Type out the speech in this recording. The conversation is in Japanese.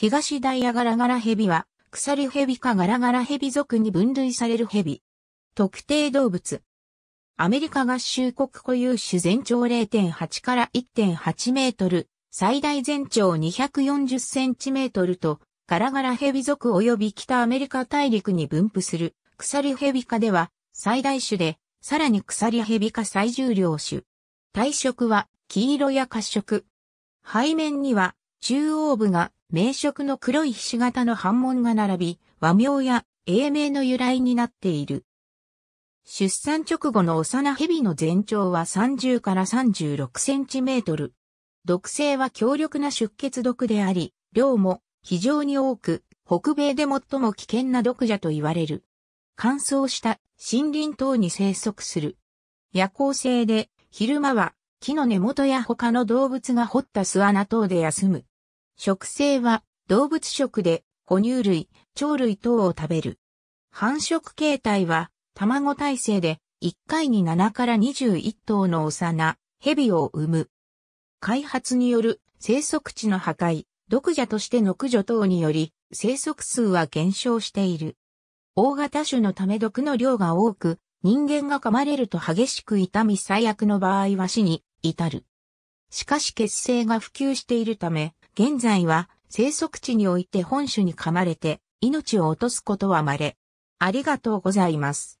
東ダイヤガラガラヘビは、鎖ヘビかガラガラヘビ属に分類されるヘビ。特定動物。アメリカ合衆国固有種全長0.8から1.8メートル、最大全長240センチメートルと、ガラガラヘビ属及び北アメリカ大陸に分布する、鎖ヘビ科では、最大種で、さらに鎖ヘビ科最重量種。体色は、黄色や褐色。背面には、中央部が名色の黒いひし形の版紋が並び、和名や英名の由来になっている。出産直後の幼蛇の全長は30から36センチメートル。毒性は強力な出血毒であり、量も非常に多く、北米で最も危険な毒蛇と言われる。乾燥した森林等に生息する。夜行性で、昼間は木の根元や他の動物が掘った巣穴等で休む。食性は動物食で哺乳類、鳥類等を食べる。繁殖形態は卵体制で1回に7から21頭の幼、蛇を産む。開発による生息地の破壊、毒蛇としての駆除等により生息数は減少している。大型種のため毒の量が多く、人間が噛まれると激しく痛み最悪の場合は死に至る。しかし血清が普及しているため、現在は生息地において本種に噛まれて命を落とすことは稀。ありがとうございます。